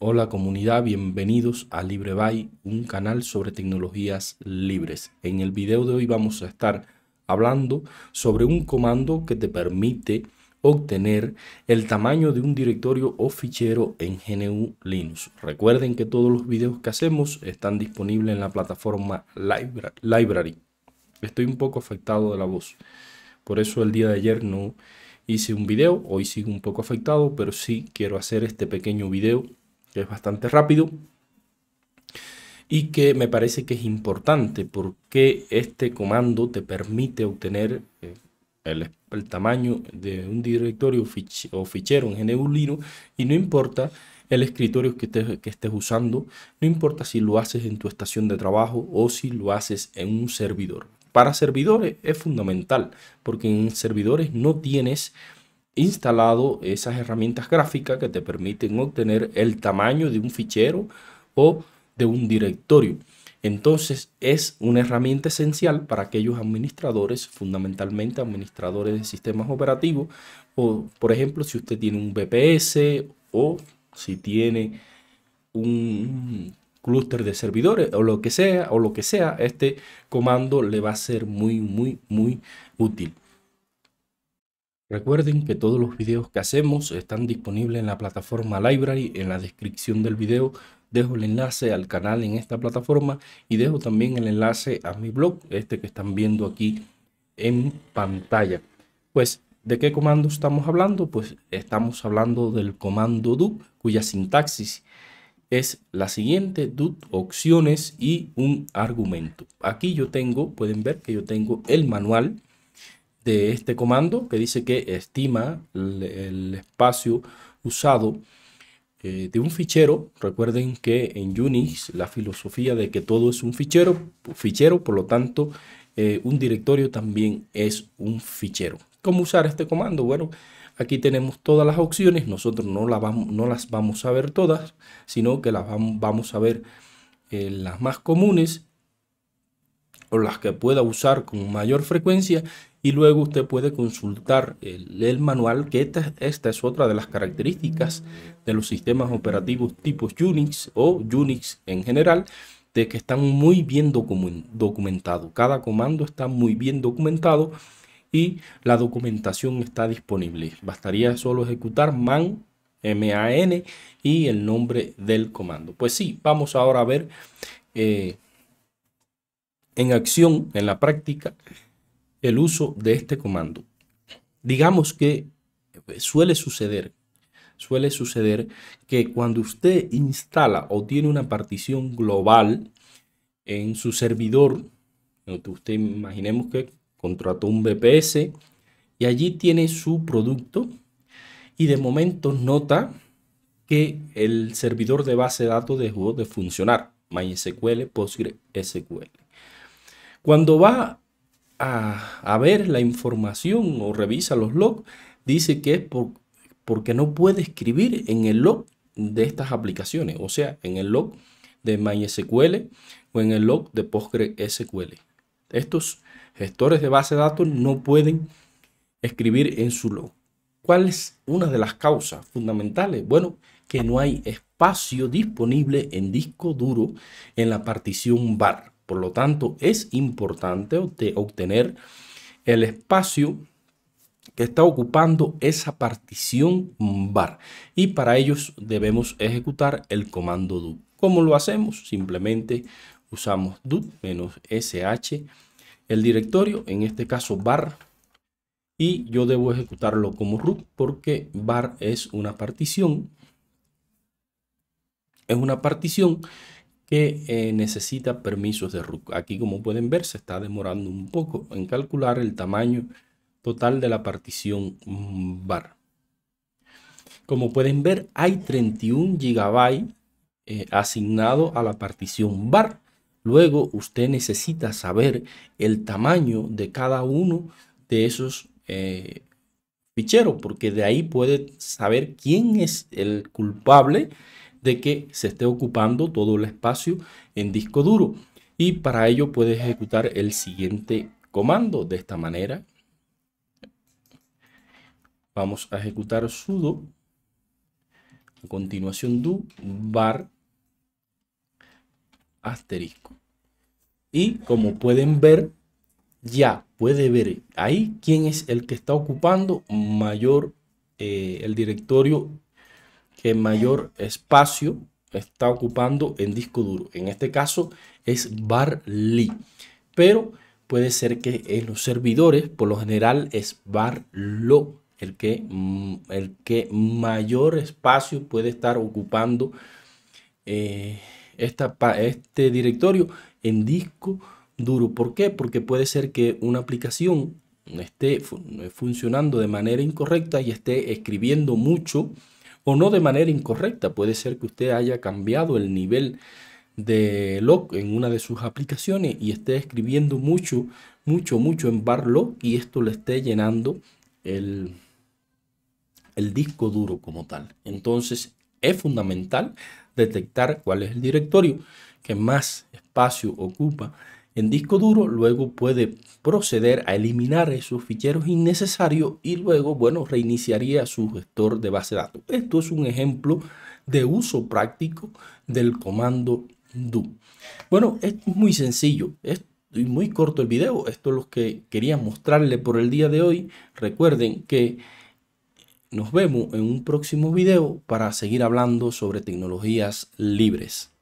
Hola comunidad, bienvenidos a LibreBuy, un canal sobre tecnologías libres. En el video de hoy vamos a estar hablando sobre un comando que te permite obtener el tamaño de un directorio o fichero en GNU Linux. Recuerden que todos los videos que hacemos están disponibles en la plataforma Library. Estoy un poco afectado de la voz, por eso el día de ayer no hice un video, hoy sigo un poco afectado, pero sí quiero hacer este pequeño video que es bastante rápido y que me parece que es importante porque este comando te permite obtener eh, el, tamaño de un directorio o fichero en GNU y no importa el escritorio que, que estés usando, no importa si lo haces en tu estación de trabajo o si lo haces en un servidor. Para servidores es fundamental porque en servidores no tienes instalado esas herramientas gráficas que te permiten obtener el tamaño de un fichero o de un directorio. Entonces es una herramienta esencial para aquellos administradores, fundamentalmente administradores de sistemas operativos, o por ejemplo si usted tiene un BPS o si tiene un clúster de servidores o lo que sea, o lo que sea, este comando le va a ser muy, muy, muy útil. Recuerden que todos los videos que hacemos están disponibles en la plataforma Library. En la descripción del video dejo el enlace al canal en esta plataforma y dejo también el enlace a mi blog, este que están viendo aquí en pantalla. Pues, ¿de qué comando estamos hablando? Pues estamos hablando del comando do, cuya sintaxis es la siguiente, do opciones y un argumento. Aquí yo tengo, pueden ver que yo tengo el manual de este comando que dice que estima el, espacio usado eh, de un fichero. Recuerden que en Unix la filosofía de que todo es un fichero, fichero por lo tanto eh, un directorio también es un fichero. ¿Cómo usar este comando? Bueno, aquí tenemos todas las opciones, nosotros no, no las vamos a ver todas, sino que las vamos a ver eh, las más comunes o las que pueda usar con mayor frecuencia y luego usted puede consultar el, manual, que esta, es otra de las características de los sistemas operativos tipo Unix o Unix en general, de que están muy bien documentados. Cada comando está muy bien documentado y la documentación está disponible. Bastaría solo ejecutar man MAN y el nombre del comando. Pues sí, vamos ahora a ver eh, en acción, en la práctica, el uso de este comando. Digamos que eh, suele suceder, suele suceder que cuando usted instala o tiene una partición global en su servidor, eh, usted imaginemos que contrató un BPS y allí tiene su producto y de momento nota que el servidor de base de datos dejó de funcionar, MySQL, PostgreSQL. Cuando va a, ver la información o revisa los logs, dice que es por, porque no puede escribir en el log de estas aplicaciones, o sea, en el log de MySQL o en el log de PostgreSQL. Estos gestores de base de datos no pueden escribir en su log. ¿Cuál es una de las causas fundamentales? Bueno, que no hay espacio disponible en disco duro en la partición bar. Por lo tanto, es importante obtener el espacio que está ocupando esa partición bar. y para ello debemos ejecutar el comando do. ¿Cómo lo hacemos? Simplemente usamos do "-sh", el directorio, en este caso bar. y yo debo ejecutarlo como root porque bar es una partición, es una partición que eh, necesita permisos de RUC. Aquí como pueden ver se está demorando un poco en calcular el tamaño total de la partición mm, bar. Como pueden ver hay 31 GB eh, asignado a la partición bar. Luego usted necesita saber el tamaño de cada uno de esos eh, ficheros porque de ahí puede saber quién es el culpable de que se esté ocupando todo el espacio en disco duro. Y para ello puedes ejecutar el siguiente comando de esta manera. Vamos a ejecutar sudo. A continuación do bar asterisco. Y como pueden ver, ya puede ver ahí quién es el que está ocupando mayor eh, el directorio que mayor espacio está ocupando en disco duro. En este caso es Barley, pero puede ser que en los servidores, por lo general, es Barlo el que, mm, el que mayor espacio puede estar ocupando eh, este directorio en disco duro. ¿Por qué? Porque puede ser que una aplicación esté eh, funcionando de manera incorrecta y esté escribiendo mucho o no de manera incorrecta. Puede ser que usted haya cambiado el nivel de lock en una de sus aplicaciones y esté escribiendo mucho, mucho, mucho en bar lock y esto le esté llenando el, el disco duro como tal. Entonces es fundamental detectar cuál es el directorio que más espacio ocupa en disco duro, luego puede proceder a eliminar esos ficheros innecesarios y luego, bueno, reiniciaría su gestor de base de datos. Esto es un ejemplo de uso práctico del comando do. Bueno, es muy sencillo, es muy corto el video, esto es lo que quería mostrarle por el día de hoy. Recuerden que nos vemos en un próximo video para seguir hablando sobre tecnologías libres.